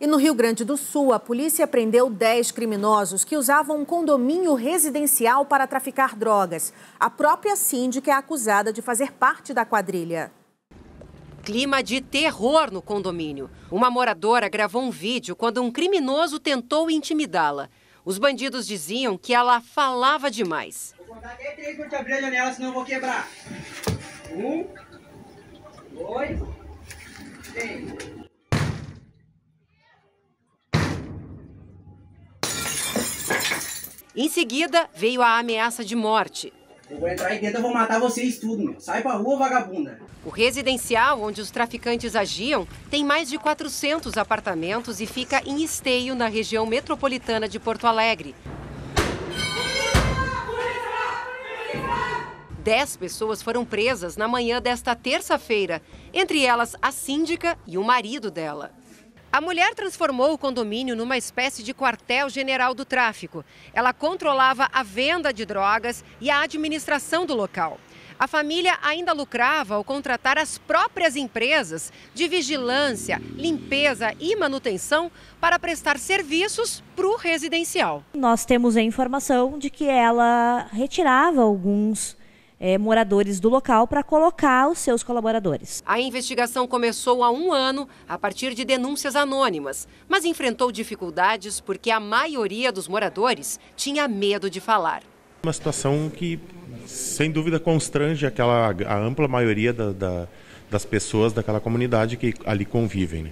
E no Rio Grande do Sul, a polícia prendeu 10 criminosos que usavam um condomínio residencial para traficar drogas. A própria síndica é acusada de fazer parte da quadrilha. Clima de terror no condomínio. Uma moradora gravou um vídeo quando um criminoso tentou intimidá-la. Os bandidos diziam que ela falava demais. Vou contar até três para te abrir a janela, senão eu vou quebrar. Um, Em seguida, veio a ameaça de morte. Eu vou entrar aí dentro, eu vou matar vocês tudo, meu. Sai pra rua, vagabunda. O residencial onde os traficantes agiam tem mais de 400 apartamentos e fica em Esteio, na região metropolitana de Porto Alegre. Dez pessoas foram presas na manhã desta terça-feira, entre elas a síndica e o marido dela. A mulher transformou o condomínio numa espécie de quartel-general do tráfico. Ela controlava a venda de drogas e a administração do local. A família ainda lucrava ao contratar as próprias empresas de vigilância, limpeza e manutenção para prestar serviços para o residencial. Nós temos a informação de que ela retirava alguns é, moradores do local para colocar os seus colaboradores. A investigação começou há um ano a partir de denúncias anônimas, mas enfrentou dificuldades porque a maioria dos moradores tinha medo de falar. Uma situação que, sem dúvida, constrange aquela, a ampla maioria da, da, das pessoas daquela comunidade que ali convivem. Né?